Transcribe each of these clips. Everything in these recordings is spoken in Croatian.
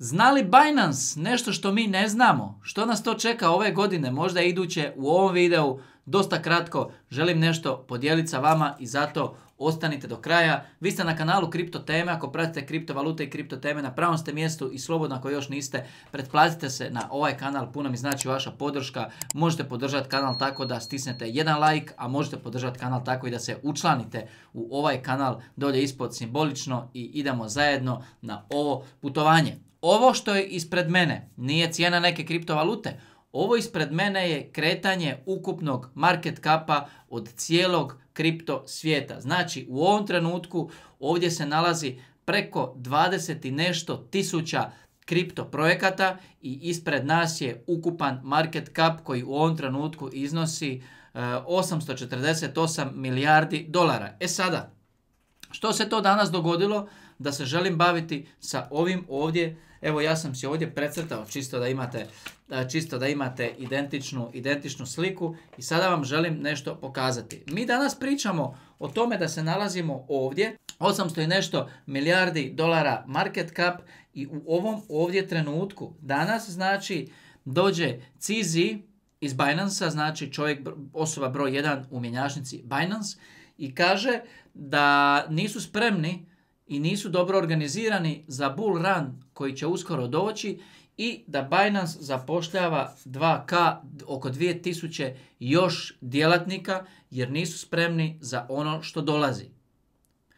Zna li Binance nešto što mi ne znamo? Što nas to čeka ove godine, možda iduće u ovom videu? dosta kratko, želim nešto podijeliti sa vama i zato ostanite do kraja. Vi ste na kanalu Kripto Teme, ako pratite kriptovalute i kripto teme na pravom ste mjestu i slobodno ako još niste, pretplatite se na ovaj kanal, puno mi znači vaša podrška. Možete podržati kanal tako da stisnete jedan like, a možete podržati kanal tako i da se učlanite u ovaj kanal dolje ispod simbolično i idemo zajedno na ovo putovanje. Ovo što je ispred mene nije cijena neke kriptovalute, ovo ispred mene je kretanje ukupnog market kapa od cijelog kripto svijeta. Znači u ovom trenutku ovdje se nalazi preko 20 i nešto tisuća kripto projekata i ispred nas je ukupan market cap koji u ovom trenutku iznosi 848 e, milijardi dolara. E sada, što se to danas dogodilo da se želim baviti sa ovim ovdje Evo ja sam si ovdje precrtao čisto da imate, čisto da imate identičnu, identičnu sliku i sada vam želim nešto pokazati. Mi danas pričamo o tome da se nalazimo ovdje 800 i nešto milijardi dolara market cap i u ovom ovdje trenutku danas znači dođe Cizi iz binance znači čovjek, osoba broj 1 u mjenjašnici Binance i kaže da nisu spremni i nisu dobro organizirani za bull run koji će uskoro doći i da Binance zapošljava 2K oko 2000 još djelatnika jer nisu spremni za ono što dolazi.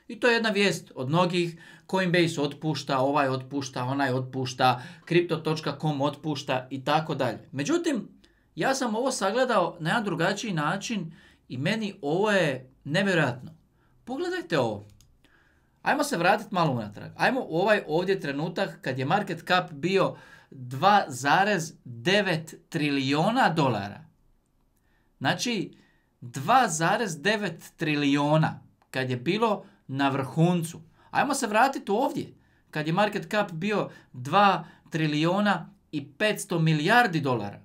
I to je jedna vijest od mnogih, Coinbase otpušta, ovaj otpušta, onaj otpušta, Crypto.com otpušta i tako dalje. Međutim, ja sam ovo sagledao na jedan drugačiji način i meni ovo je nevjerojatno. Pogledajte ovo. Ajmo se vratiti malo unatrag. Ajmo ovaj ovdje trenutak kad je market cap bio 2,9 trilijona dolara. Znači 2,9 trilijona kad je bilo na vrhuncu. Ajmo se vratiti ovdje kad je market cap bio 2 trilijona i 500 milijardi dolara.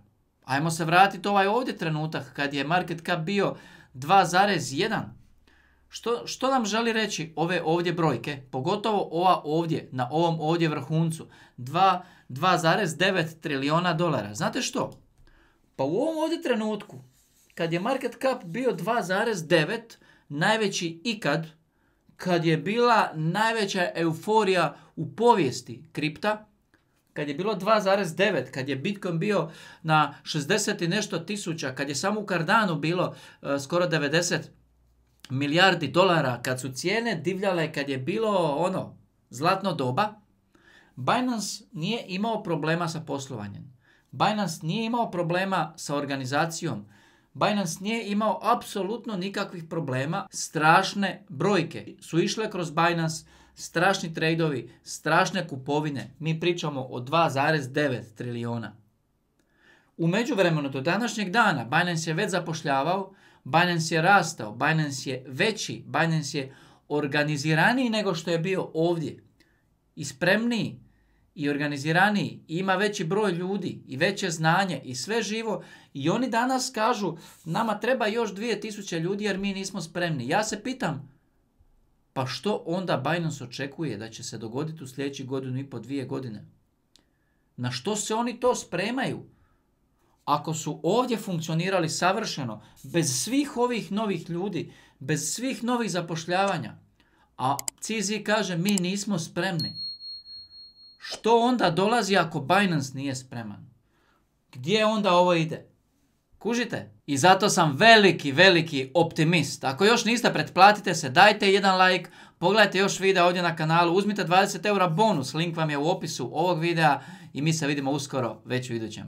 Ajmo se vratiti ovaj ovdje trenutak kad je market cap bio 2,1 što, što nam želi reći ove ovdje brojke, pogotovo ova ovdje, na ovom ovdje vrhuncu, 2,9 trilijona dolara. Znate što? Pa u ovom ovdje trenutku, kad je market cap bio 2,9, najveći ikad, kad je bila najveća euforija u povijesti kripta, kad je bilo 2,9, kad je Bitcoin bio na 60 i nešto tisuća, kad je samo u bilo e, skoro 90 milijardi dolara kad su cijene divljale, kad je bilo ono zlatno doba, Binance nije imao problema sa poslovanjem. Binance nije imao problema sa organizacijom. Binance nije imao apsolutno nikakvih problema. Strašne brojke su išle kroz Binance, strašni trejdovi, strašne kupovine. Mi pričamo o 2,9 trilijona. U međuvremenu do današnjeg dana Binance je već zapošljavao Binance je rastao, Binance je veći, Binance je organiziraniji nego što je bio ovdje i spremniji i organiziraniji i ima veći broj ljudi i veće znanje i sve živo i oni danas kažu nama treba još 2000 ljudi jer mi nismo spremni. Ja se pitam pa što onda Binance očekuje da će se dogoditi u sljedeći godinu i po dvije godine? Na što se oni to spremaju? Ako su ovdje funkcionirali savršeno, bez svih ovih novih ljudi, bez svih novih zapošljavanja, a Cizi kaže mi nismo spremni, što onda dolazi ako Binance nije spreman? Gdje onda ovo ide? Kužite? I zato sam veliki, veliki optimist. Ako još niste, pretplatite se, dajte jedan like, pogledajte još videa ovdje na kanalu, uzmite 20 eura bonus, link vam je u opisu ovog videa i mi se vidimo uskoro već u idućem.